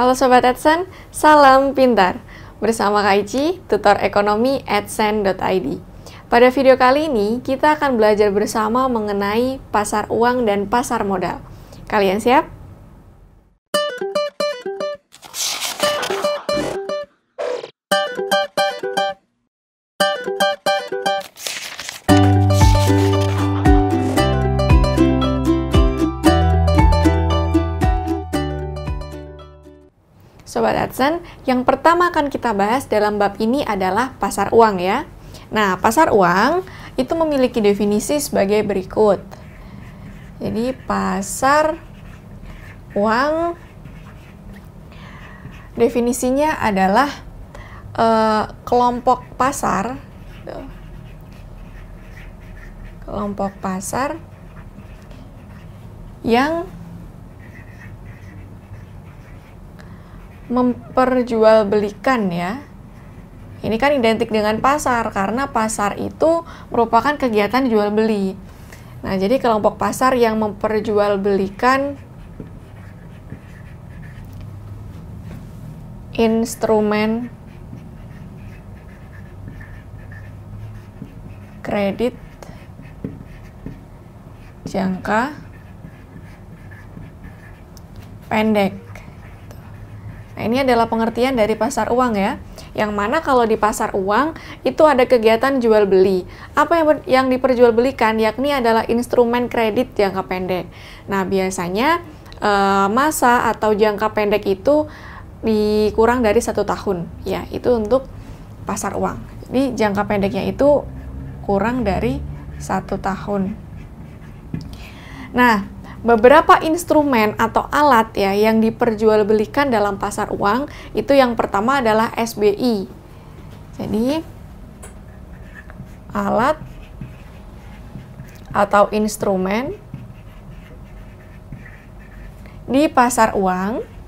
Halo Sobat Adsense, salam pintar. Bersama KIC tutor ekonomi adsen.id. Pada video kali ini, kita akan belajar bersama mengenai pasar uang dan pasar modal. Kalian siap? yang pertama akan kita bahas dalam bab ini adalah pasar uang ya. Nah, pasar uang itu memiliki definisi sebagai berikut. Jadi, pasar uang definisinya adalah e, kelompok pasar kelompok pasar yang memperjualbelikan ya. Ini kan identik dengan pasar karena pasar itu merupakan kegiatan jual beli. Nah, jadi kelompok pasar yang memperjualbelikan instrumen kredit jangka pendek. Nah, ini adalah pengertian dari pasar uang ya. Yang mana kalau di pasar uang itu ada kegiatan jual beli. Apa yang yang diperjualbelikan yakni adalah instrumen kredit jangka pendek. Nah, biasanya eh, masa atau jangka pendek itu kurang dari satu tahun ya itu untuk pasar uang jadi jangka pendeknya itu kurang dari satu tahun nah beberapa instrumen atau alat ya yang diperjualbelikan dalam pasar uang itu yang pertama adalah SBI. Jadi alat atau instrumen di pasar uang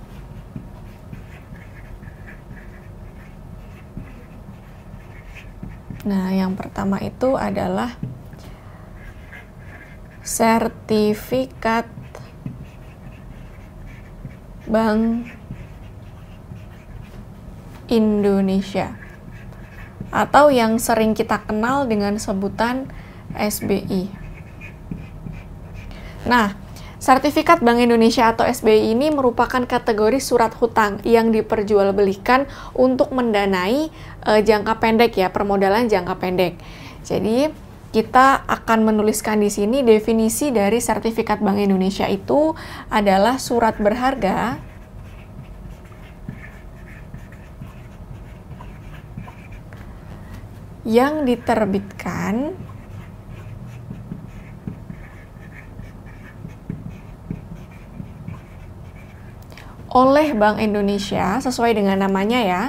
Nah, yang pertama itu adalah sertifikat Bank Indonesia atau yang sering kita kenal dengan sebutan SBI. Nah, sertifikat Bank Indonesia atau SBI ini merupakan kategori surat hutang yang diperjualbelikan untuk mendanai e, jangka pendek ya, permodalan jangka pendek. Jadi, kita akan menuliskan di sini definisi dari sertifikat Bank Indonesia itu adalah surat berharga yang diterbitkan oleh Bank Indonesia sesuai dengan namanya ya,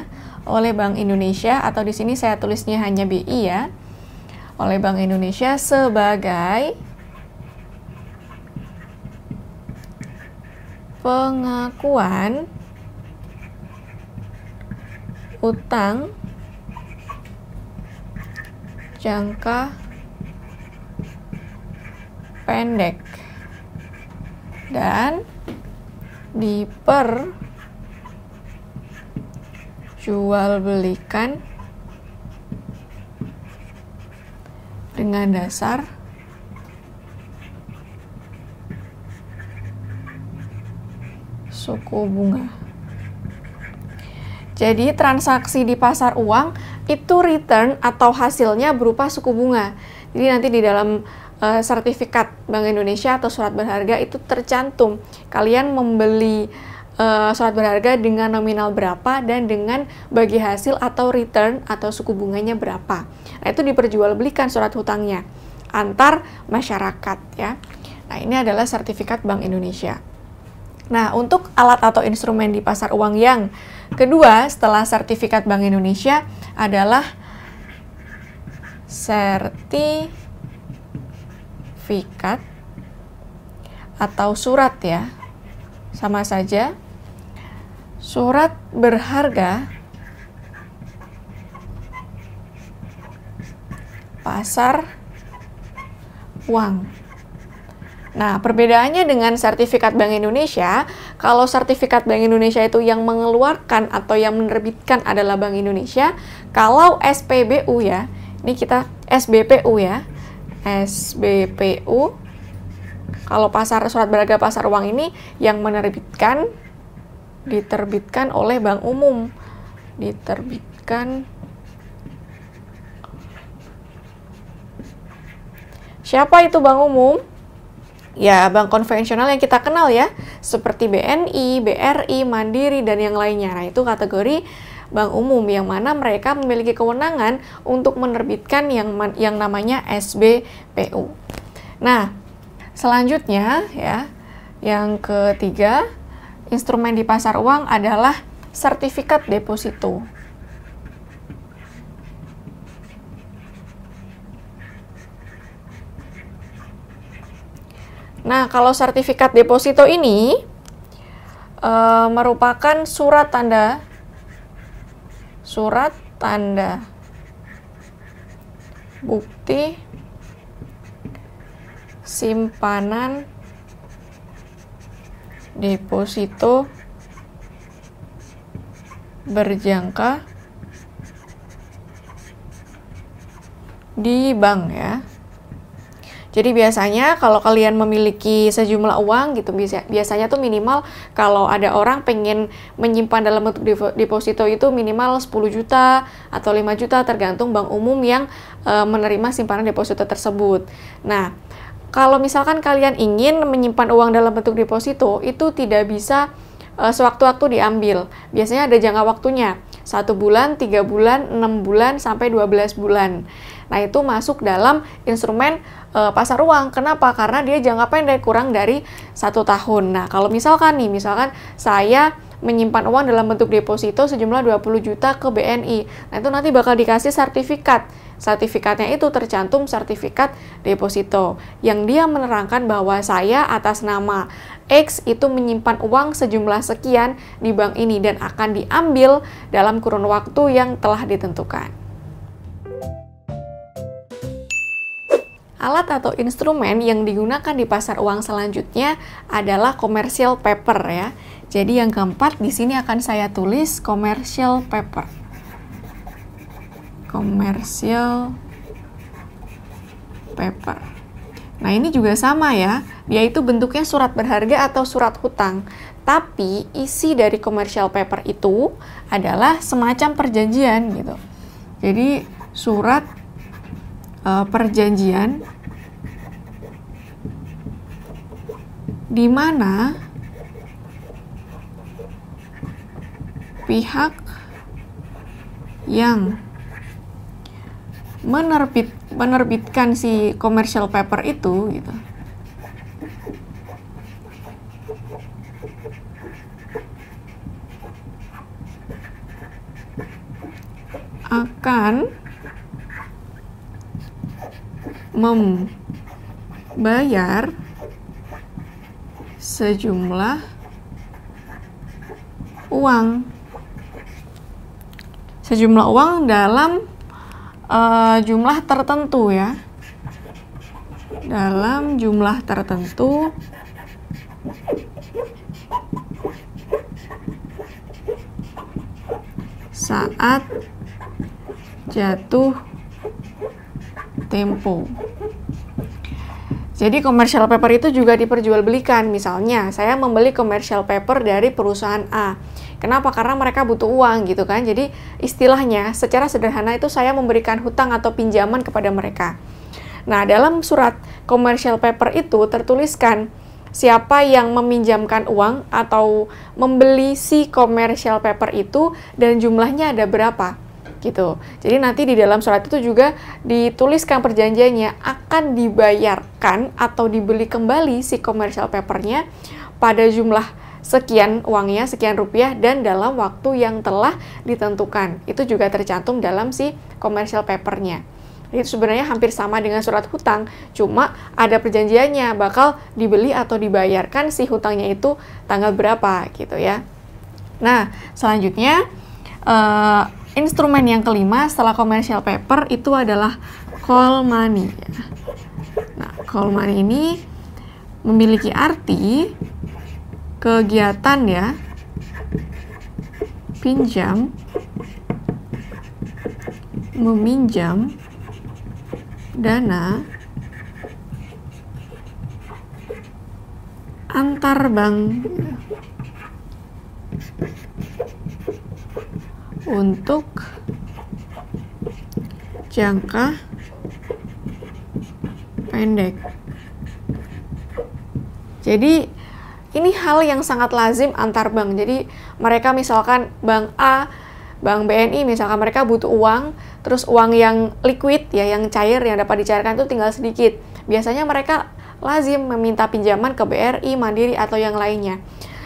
oleh Bank Indonesia atau di sini saya tulisnya hanya BI ya oleh Bank Indonesia sebagai pengakuan utang jangka pendek dan diper jual belikan dengan dasar suku bunga. Jadi transaksi di pasar uang itu return atau hasilnya berupa suku bunga. Jadi nanti di dalam uh, sertifikat Bank Indonesia atau surat berharga itu tercantum kalian membeli uh, eh, surat berharga dengan nominal berapa dan dengan bagi hasil atau return atau suku bunganya berapa. Nah, itu diperjualbelikan surat hutangnya antar masyarakat ya. Nah, ini adalah sertifikat Bank Indonesia. Nah, untuk alat atau instrumen di pasar uang yang kedua setelah sertifikat Bank Indonesia adalah sertifikat atau surat ya. Sama saja Surat berharga pasar uang. Nah, perbedaannya dengan sertifikat Bank Indonesia, kalau sertifikat Bank Indonesia itu yang mengeluarkan atau yang menerbitkan adalah Bank Indonesia, kalau SPBU ya, ini kita SBPU ya, SBPU, kalau pasar surat berharga pasar uang ini yang menerbitkan diterbitkan oleh bank umum diterbitkan Siapa itu bank umum? Ya, bank konvensional yang kita kenal ya, seperti BNI, BRI, Mandiri, dan yang lainnya. Nah, itu kategori bank umum yang mana mereka memiliki kewenangan untuk menerbitkan yang yang namanya SBPU. Nah, selanjutnya ya, yang ketiga instrumen di pasar uang adalah sertifikat deposito. Nah, kalau sertifikat deposito ini e, merupakan surat tanda surat tanda bukti simpanan deposito berjangka di bank ya. Jadi biasanya kalau kalian memiliki sejumlah uang gitu biasanya tuh minimal kalau ada orang pengen menyimpan dalam bentuk deposito itu minimal 10 juta atau 5 juta tergantung bank umum yang eh, menerima simpanan deposito tersebut. Nah, kalau misalkan kalian ingin menyimpan uang dalam bentuk deposito, itu tidak bisa uh, sewaktu-waktu diambil. Biasanya ada jangka waktunya, satu bulan, tiga bulan, enam bulan, sampai dua belas bulan. Nah, itu masuk dalam instrumen e, pasar uang. Kenapa? Karena dia jangka pendek, kurang dari satu tahun. Nah, kalau misalkan nih, misalkan saya menyimpan uang dalam bentuk deposito sejumlah 20 juta ke BNI. Nah, itu nanti bakal dikasih sertifikat sertifikatnya itu tercantum sertifikat deposito yang dia menerangkan bahwa saya atas nama X itu menyimpan uang sejumlah sekian di bank ini dan akan diambil dalam kurun waktu yang telah ditentukan. alat atau instrumen yang digunakan di pasar uang selanjutnya adalah commercial paper ya. Jadi yang keempat di sini akan saya tulis commercial paper commercial paper. Nah, ini juga sama ya, Dia itu bentuknya surat berharga atau surat hutang. Tapi isi dari commercial paper itu adalah semacam perjanjian gitu. Jadi surat uh, perjanjian di mana pihak yang menerbit menerbitkan si commercial paper itu gitu. akan membayar sejumlah uang sejumlah uang dalam uh, jumlah tertentu ya. Dalam jumlah tertentu saat jatuh tempo. Jadi commercial paper itu juga diperjualbelikan. Misalnya, saya membeli commercial paper dari perusahaan A Kenapa? Karena mereka butuh uang gitu kan. Jadi istilahnya secara sederhana itu saya memberikan hutang atau pinjaman kepada mereka. Nah, dalam surat commercial paper itu tertuliskan siapa yang meminjamkan uang atau membeli si commercial paper itu dan jumlahnya ada berapa gitu. Jadi nanti di dalam surat itu juga dituliskan perjanjiannya akan dibayarkan atau dibeli kembali si commercial papernya pada jumlah sekian uangnya, sekian rupiah dan dalam waktu yang telah ditentukan. Itu juga tercantum dalam si commercial papernya. itu sebenarnya hampir sama dengan surat hutang, cuma ada perjanjiannya bakal dibeli atau dibayarkan si hutangnya itu tanggal berapa gitu ya. Nah, selanjutnya uh, instrumen yang kelima setelah commercial paper itu adalah call money. Nah, call money ini memiliki arti kegiatan ya pinjam meminjam dana antar bank untuk jangka pendek. Jadi ini hal yang sangat lazim antar bank. Jadi mereka misalkan bank A, bank BNI misalkan mereka butuh uang, terus uang yang liquid ya yang cair yang dapat dicairkan itu tinggal sedikit. Biasanya mereka lazim meminta pinjaman ke BRI, Mandiri atau yang lainnya.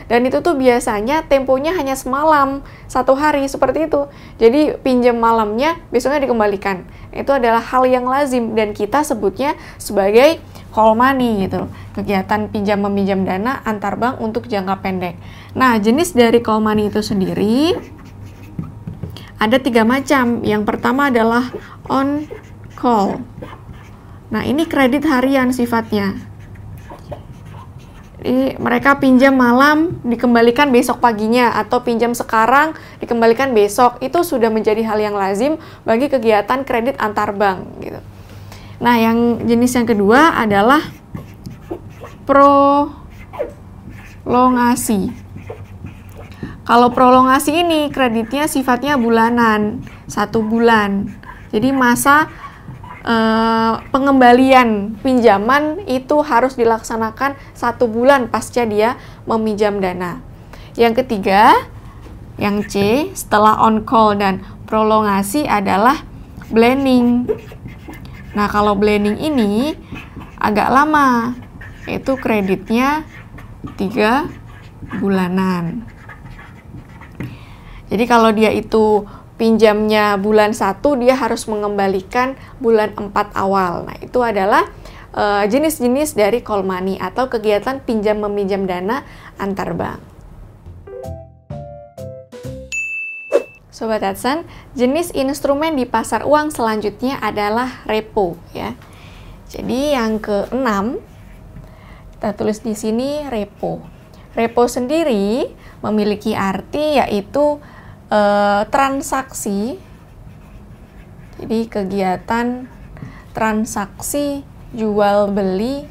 Dan itu tuh biasanya temponya hanya semalam, satu hari seperti itu. Jadi pinjam malamnya besoknya dikembalikan. Itu adalah hal yang lazim dan kita sebutnya sebagai call money gitu kegiatan pinjam meminjam dana antar bank untuk jangka pendek nah jenis dari call money itu sendiri ada tiga macam yang pertama adalah on call nah ini kredit harian sifatnya jadi mereka pinjam malam dikembalikan besok paginya atau pinjam sekarang dikembalikan besok itu sudah menjadi hal yang lazim bagi kegiatan kredit antar bank gitu Nah, yang jenis yang kedua adalah prolongasi. Kalau prolongasi ini kreditnya sifatnya bulanan, satu bulan. Jadi masa eh, pengembalian pinjaman itu harus dilaksanakan satu bulan pasca dia meminjam dana. Yang ketiga, yang C setelah on call dan prolongasi adalah blending. Nah, kalau blending ini agak lama, yaitu kreditnya tiga bulanan. Jadi kalau dia itu pinjamnya bulan satu, dia harus mengembalikan bulan empat awal. Nah, itu adalah eh, jenis-jenis uh, dari call money atau kegiatan pinjam meminjam dana antar bank. Sobat Adsan, jenis instrumen di pasar uang selanjutnya adalah repo ya. Jadi yang keenam kita tulis di sini repo. Repo sendiri memiliki arti yaitu e, transaksi. Jadi kegiatan transaksi jual beli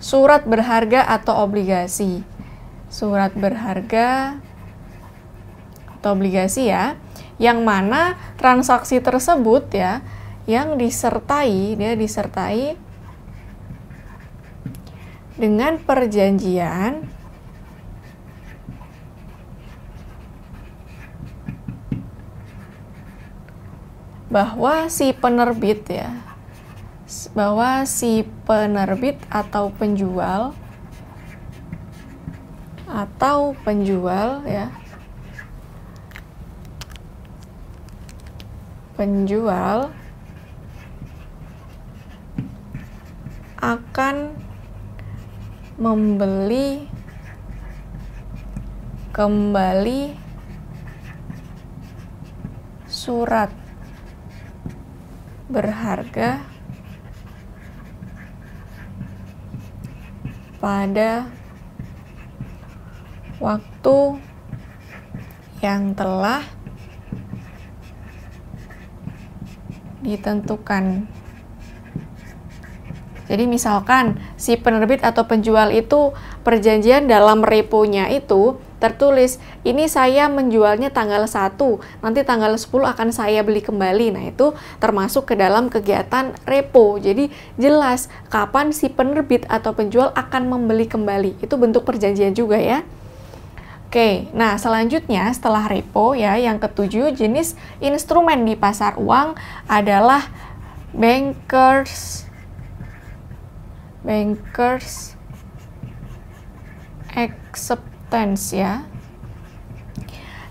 surat berharga atau obligasi. Surat berharga atau obligasi ya, yang mana transaksi tersebut ya yang disertai dia disertai dengan perjanjian bahwa si penerbit ya bahwa si penerbit atau penjual atau penjual ya penjual akan membeli kembali surat berharga pada waktu yang telah ditentukan. Jadi misalkan si penerbit atau penjual itu perjanjian dalam reponya itu tertulis ini saya menjualnya tanggal 1, nanti tanggal 10 akan saya beli kembali. Nah, itu termasuk ke dalam kegiatan repo. Jadi jelas kapan si penerbit atau penjual akan membeli kembali. Itu bentuk perjanjian juga ya. Oke, nah selanjutnya setelah repo ya, yang ketujuh jenis instrumen di pasar uang adalah bankers bankers acceptance ya.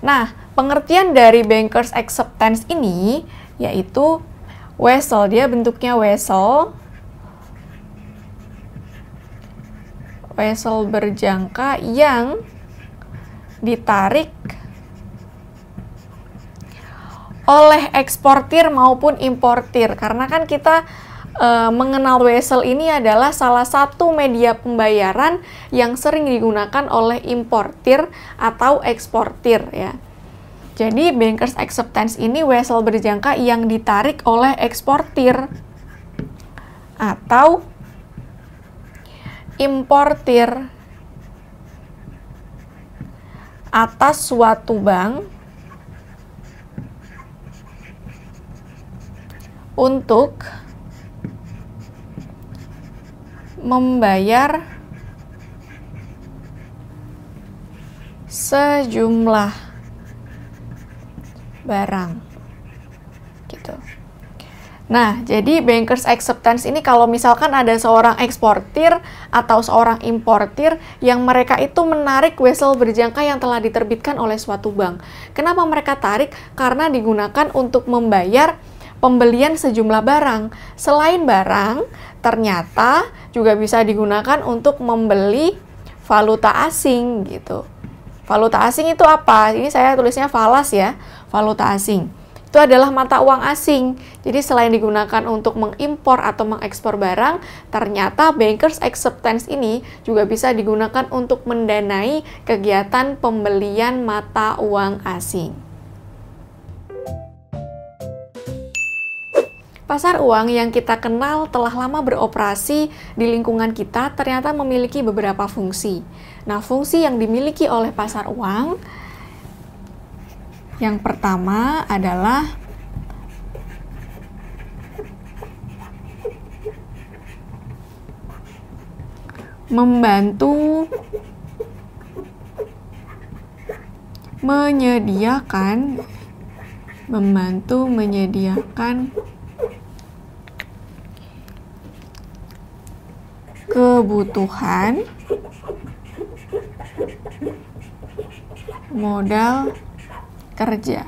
Nah, pengertian dari bankers acceptance ini yaitu wesel dia bentuknya wesel wesel berjangka yang ditarik oleh eksportir maupun importir karena kan kita e, mengenal wesel ini adalah salah satu media pembayaran yang sering digunakan oleh importir atau eksportir ya. Jadi bankers acceptance ini wesel berjangka yang ditarik oleh eksportir atau importir atas suatu bank untuk membayar sejumlah barang. Nah, jadi bankers acceptance ini kalau misalkan ada seorang eksportir atau seorang importir yang mereka itu menarik wesel berjangka yang telah diterbitkan oleh suatu bank. Kenapa mereka tarik? Karena digunakan untuk membayar pembelian sejumlah barang. Selain barang, ternyata juga bisa digunakan untuk membeli valuta asing gitu. Valuta asing itu apa? Ini saya tulisnya falas ya, valuta asing itu adalah mata uang asing. Jadi selain digunakan untuk mengimpor atau mengekspor barang, ternyata bankers acceptance ini juga bisa digunakan untuk mendanai kegiatan pembelian mata uang asing. Pasar uang yang kita kenal telah lama beroperasi di lingkungan kita ternyata memiliki beberapa fungsi. Nah, fungsi yang dimiliki oleh pasar uang yang pertama adalah membantu menyediakan membantu menyediakan kebutuhan modal kerja.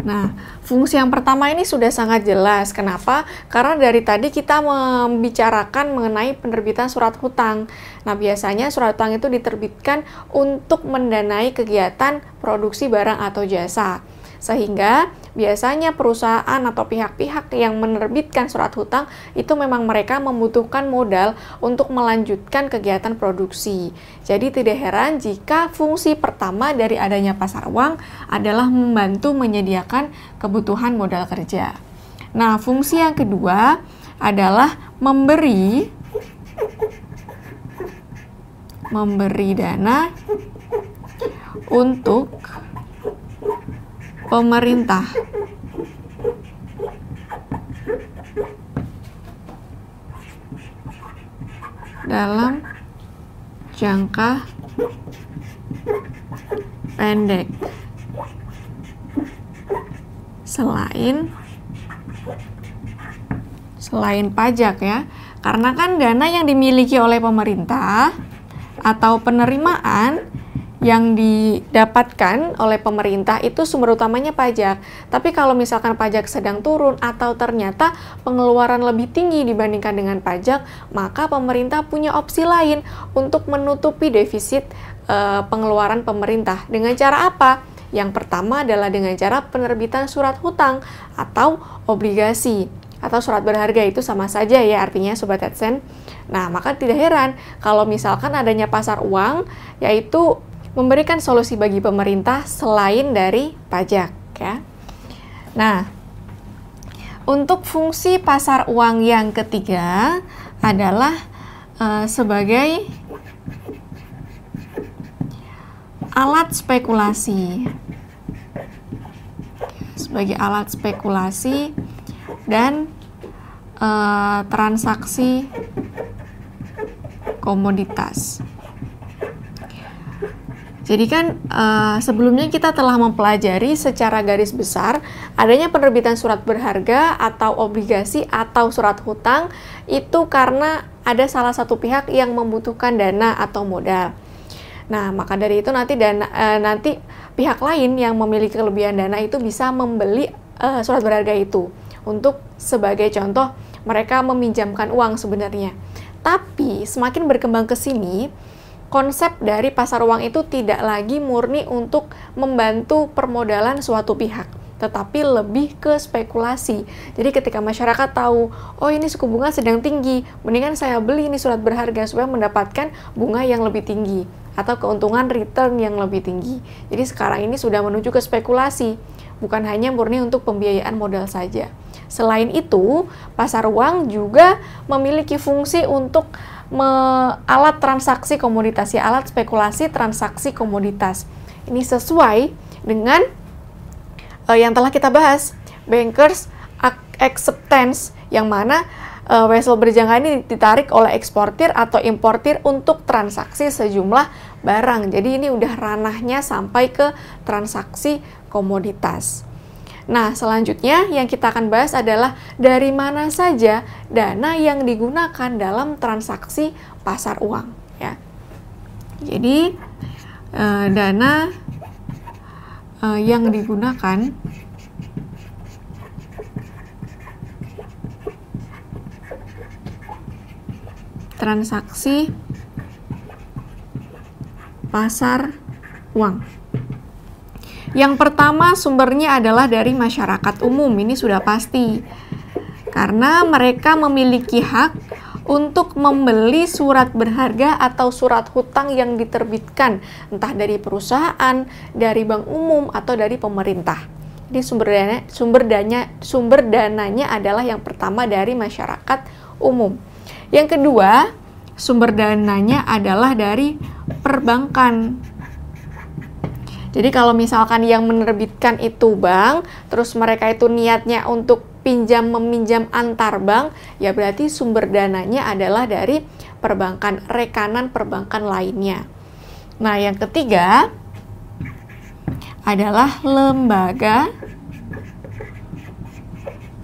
Nah, fungsi yang pertama ini sudah sangat jelas. Kenapa? Karena dari tadi kita membicarakan mengenai penerbitan surat hutang. Nah, biasanya surat hutang itu diterbitkan untuk mendanai kegiatan produksi barang atau jasa. Sehingga biasanya perusahaan atau pihak-pihak yang menerbitkan surat hutang itu memang mereka membutuhkan modal untuk melanjutkan kegiatan produksi. Jadi tidak heran jika fungsi pertama dari adanya pasar uang adalah membantu menyediakan kebutuhan modal kerja. Nah, fungsi yang kedua adalah memberi memberi dana untuk pemerintah. Dalam jangka pendek, selain selain pajak ya, karena kan dana yang dimiliki oleh pemerintah atau penerimaan yang didapatkan oleh pemerintah itu sumber utamanya pajak. Tapi kalau misalkan pajak sedang turun atau ternyata pengeluaran lebih tinggi dibandingkan dengan pajak, maka pemerintah punya opsi lain untuk menutupi defisit e, pengeluaran pemerintah. Dengan cara apa? Yang pertama adalah dengan cara penerbitan surat hutang atau obligasi atau surat berharga itu sama saja ya artinya sobat AdSense. Nah, maka tidak heran kalau misalkan adanya pasar uang yaitu memberikan solusi bagi pemerintah selain dari pajak ya. Nah, untuk fungsi pasar uang yang ketiga adalah uh, sebagai alat spekulasi. Sebagai alat spekulasi dan uh, transaksi komoditas. Jadi kan uh, sebelumnya kita telah mempelajari secara garis besar adanya penerbitan surat berharga atau obligasi atau surat hutang itu karena ada salah satu pihak yang membutuhkan dana atau modal. Nah, maka dari itu nanti dana uh, nanti pihak lain yang memiliki kelebihan dana itu bisa membeli uh, surat berharga itu. Untuk sebagai contoh, mereka meminjamkan uang sebenarnya. Tapi semakin berkembang ke sini, konsep dari pasar uang itu tidak lagi murni untuk membantu permodalan suatu pihak tetapi lebih ke spekulasi. Jadi ketika masyarakat tahu, oh ini suku bunga sedang tinggi, mendingan saya beli ini surat berharga supaya mendapatkan bunga yang lebih tinggi atau keuntungan return yang lebih tinggi. Jadi sekarang ini sudah menuju ke spekulasi, bukan hanya murni untuk pembiayaan modal saja. Selain itu, pasar uang juga memiliki fungsi untuk me, alat transaksi komoditas ya alat spekulasi transaksi komoditas ini sesuai dengan uh, yang telah kita bahas bankers acceptance yang mana uh, eh, vessel berjangka ini ditarik oleh eksportir atau importir untuk transaksi sejumlah barang jadi ini udah ranahnya sampai ke transaksi komoditas Nah, selanjutnya yang kita akan bahas adalah dari mana saja dana yang digunakan dalam transaksi pasar uang, ya. Jadi e, dana e, yang digunakan transaksi pasar uang. Yang pertama sumbernya adalah dari masyarakat umum, ini sudah pasti. Karena mereka memiliki hak untuk membeli surat berharga atau surat hutang yang diterbitkan entah dari perusahaan, dari bank umum atau dari pemerintah. Jadi sumber dana sumber dana sumber dananya adalah yang pertama dari masyarakat umum. Yang kedua, sumber dananya adalah dari perbankan. Jadi kalau misalkan yang menerbitkan itu bank, terus mereka itu niatnya untuk pinjam meminjam antar bank, ya berarti sumber dananya adalah dari perbankan rekanan perbankan lainnya. Nah, yang ketiga adalah lembaga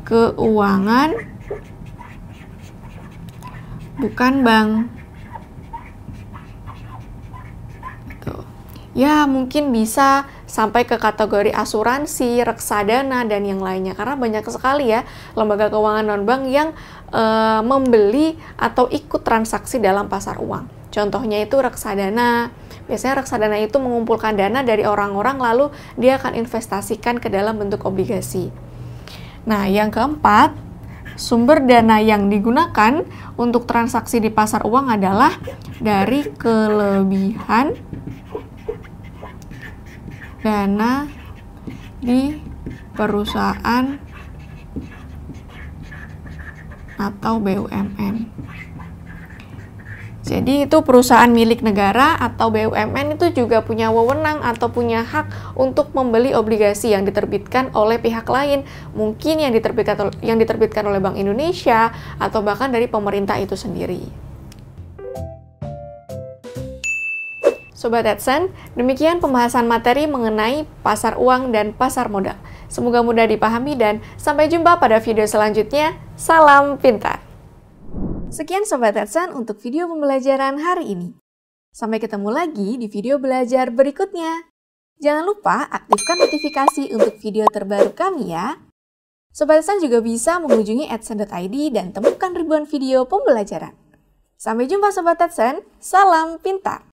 keuangan bukan bank. ya mungkin bisa sampai ke kategori asuransi, reksadana dan yang lainnya karena banyak sekali ya lembaga keuangan non bank yang e, membeli atau ikut transaksi dalam pasar uang. Contohnya itu reksadana. Biasanya reksadana itu mengumpulkan dana dari orang-orang lalu dia akan investasikan ke dalam bentuk obligasi. Nah, yang keempat, sumber dana yang digunakan untuk transaksi di pasar uang adalah dari kelebihan dana di perusahaan atau BUMN. Jadi itu perusahaan milik negara atau BUMN itu juga punya wewenang atau punya hak untuk membeli obligasi yang diterbitkan oleh pihak lain, mungkin yang diterbitkan yang diterbitkan oleh Bank Indonesia atau bahkan dari pemerintah itu sendiri. Sobat Edson, demikian pembahasan materi mengenai pasar uang dan pasar modal. Semoga mudah dipahami dan sampai jumpa pada video selanjutnya. Salam pintar! Sekian Sobat Edson untuk video pembelajaran hari ini. Sampai ketemu lagi di video belajar berikutnya. Jangan lupa aktifkan notifikasi untuk video terbaru kami ya. Sobat Edson juga bisa mengunjungi edson.id dan temukan ribuan video pembelajaran. Sampai jumpa Sobat Edson, salam pintar!